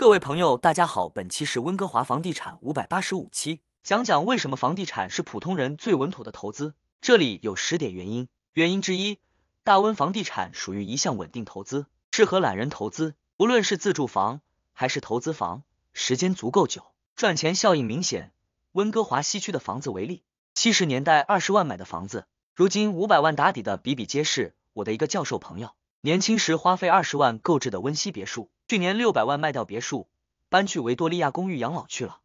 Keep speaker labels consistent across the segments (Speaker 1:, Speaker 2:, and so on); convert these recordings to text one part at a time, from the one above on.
Speaker 1: 各位朋友，大家好，本期是温哥华房地产五百八十五期，讲讲为什么房地产是普通人最稳妥的投资。这里有十点原因，原因之一，大温房地产属于一项稳定投资，适合懒人投资。无论是自住房还是投资房，时间足够久，赚钱效应明显。温哥华西区的房子为例，七十年代二十万买的房子，如今五百万打底的比比皆是。我的一个教授朋友，年轻时花费二十万购置的温西别墅。去年六百万卖掉别墅，搬去维多利亚公寓养老去了。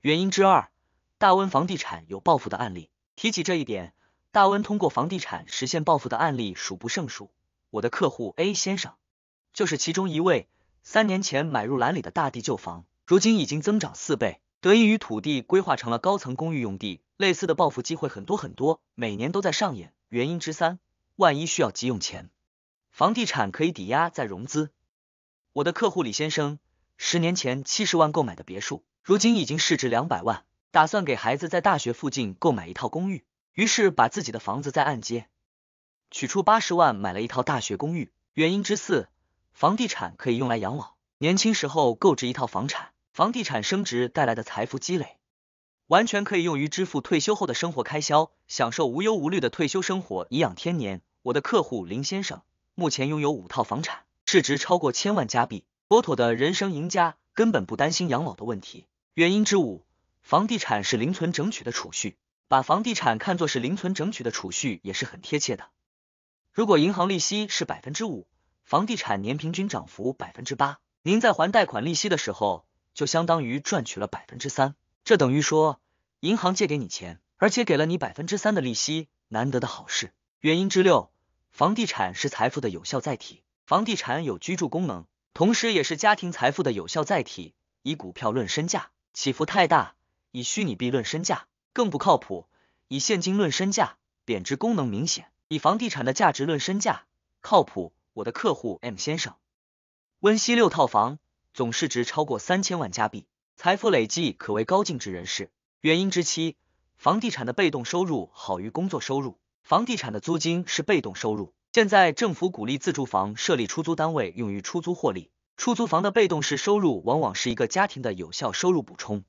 Speaker 1: 原因之二，大温房地产有暴富的案例。提起这一点，大温通过房地产实现暴富的案例数不胜数。我的客户 A 先生就是其中一位。三年前买入兰里的大地旧房，如今已经增长四倍，得益于土地规划成了高层公寓用地。类似的暴富机会很多很多，每年都在上演。原因之三，万一需要急用钱，房地产可以抵押再融资。我的客户李先生十年前七十万购买的别墅，如今已经市值两百万，打算给孩子在大学附近购买一套公寓，于是把自己的房子在按揭，取出八十万买了一套大学公寓。原因之四，房地产可以用来养老，年轻时候购置一套房产，房地产升值带来的财富积累，完全可以用于支付退休后的生活开销，享受无忧无虑的退休生活，颐养天年。我的客户林先生目前拥有五套房产。市值超过千万加币，妥妥的人生赢家，根本不担心养老的问题。原因之五，房地产是零存整取的储蓄，把房地产看作是零存整取的储蓄也是很贴切的。如果银行利息是百分之五，房地产年平均涨幅百分之八，您在还贷款利息的时候，就相当于赚取了百分之三。这等于说银行借给你钱，而且给了你百分之三的利息，难得的好事。原因之六，房地产是财富的有效载体。房地产有居住功能，同时也是家庭财富的有效载体。以股票论身价，起伏太大；以虚拟币论身价，更不靠谱；以现金论身价，贬值功能明显；以房地产的价值论身价，靠谱。我的客户 M 先生，温西六套房，总市值超过三千万加币，财富累计可谓高净值人士。原因之七，房地产的被动收入好于工作收入，房地产的租金是被动收入。现在政府鼓励自住房设立出租单位用于出租获利，出租房的被动式收入往往是一个家庭的有效收入补充。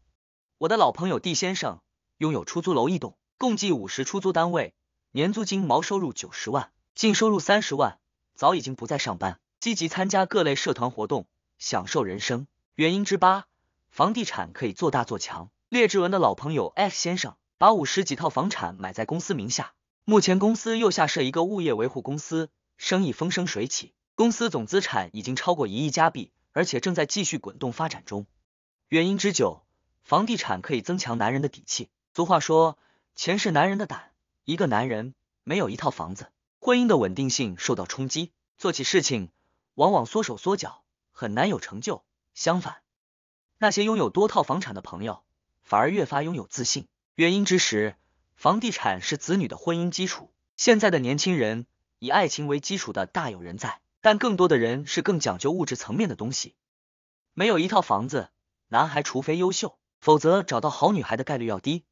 Speaker 1: 我的老朋友 D 先生拥有出租楼一栋，共计五十出租单位，年租金毛收入九十万，净收入三十万，早已经不再上班，积极参加各类社团活动，享受人生。原因之八，房地产可以做大做强。列志文的老朋友 F 先生把五十几套房产买在公司名下。目前公司又下设一个物业维护公司，生意风生水起，公司总资产已经超过一亿加币，而且正在继续滚动发展中。原因之九，房地产可以增强男人的底气。俗话说，钱是男人的胆。一个男人没有一套房子，婚姻的稳定性受到冲击，做起事情往往缩手缩脚，很难有成就。相反，那些拥有多套房产的朋友，反而越发拥有自信。原因之十。房地产是子女的婚姻基础。现在的年轻人以爱情为基础的，大有人在，但更多的人是更讲究物质层面的东西。没有一套房子，男孩除非优秀，否则找到好女孩的概率要低。